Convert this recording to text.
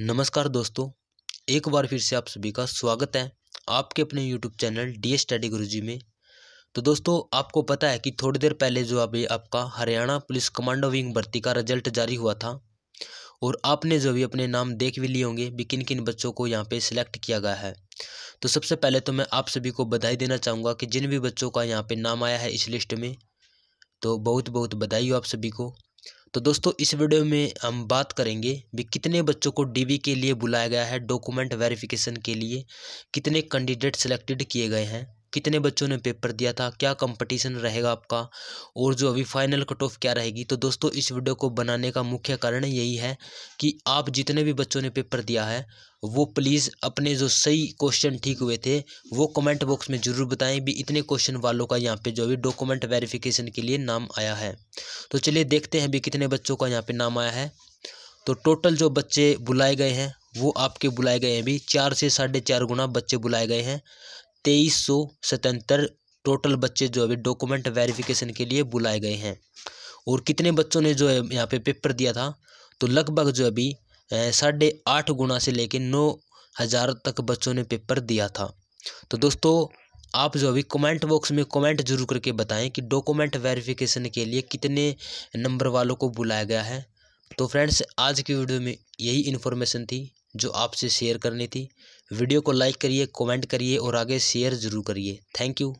नमस्कार दोस्तों एक बार फिर से आप सभी का स्वागत है आपके अपने YouTube channel D study Guruji में तो दोस्तों आपको पता है कि थोड़ी देर पहले जो अभी आपका हरियाणा पुलिस कमांडो विंग भर्ती का रिजल्ट जारी हुआ था और आपने जो भी अपने नाम देख भी लिए होंगे भी किन किन बच्चों को यहाँ पे सिलेक्ट किया गया है तो सबसे पहले तो मैं आप सभी को बधाई देना चाहूँगा कि जिन भी बच्चों का यहाँ पर नाम आया है इस लिस्ट में तो बहुत बहुत बधाई हो आप सभी को तो दोस्तों इस वीडियो में हम बात करेंगे भी कितने बच्चों को डीबी के लिए बुलाया गया है डॉक्यूमेंट वेरिफिकेशन के लिए कितने कैंडिडेट सिलेक्टेड किए गए हैं कितने बच्चों ने पेपर दिया था क्या कंपटीशन रहेगा आपका और जो अभी फाइनल कट ऑफ क्या रहेगी तो दोस्तों इस वीडियो को बनाने का मुख्य कारण यही है कि आप जितने भी बच्चों ने पेपर दिया है वो प्लीज़ अपने जो सही क्वेश्चन ठीक हुए थे वो कमेंट बॉक्स में ज़रूर बताएं भी इतने क्वेश्चन वालों का यहाँ पे जो भी डॉक्यूमेंट वेरिफिकेशन के लिए नाम आया है तो चलिए देखते हैं भी कितने बच्चों का यहाँ पे नाम आया है तो टोटल जो बच्चे बुलाए गए हैं वो आपके बुलाए गए हैं भी चार से साढ़े चार गुना बच्चे बुलाए गए हैं तेईस सौ सतहत्तर टोटल बच्चे जो है डॉक्यूमेंट वेरिफिकेशन के लिए बुलाए गए हैं और कितने बच्चों ने जो है यहाँ पे पेपर दिया था तो लगभग जो अभी साढ़े आठ गुना से लेकर नौ हज़ार तक बच्चों ने पेपर दिया था तो दोस्तों आप जो अभी कमेंट बॉक्स में कमेंट जरूर करके बताएं कि डॉक्यूमेंट वेरिफिकेशन के लिए कितने नंबर वालों को बुलाया गया है तो फ्रेंड्स आज की वीडियो में यही इन्फॉर्मेशन थी जो आपसे शेयर करनी थी वीडियो को लाइक करिए कमेंट करिए और आगे शेयर ज़रूर करिए थैंक यू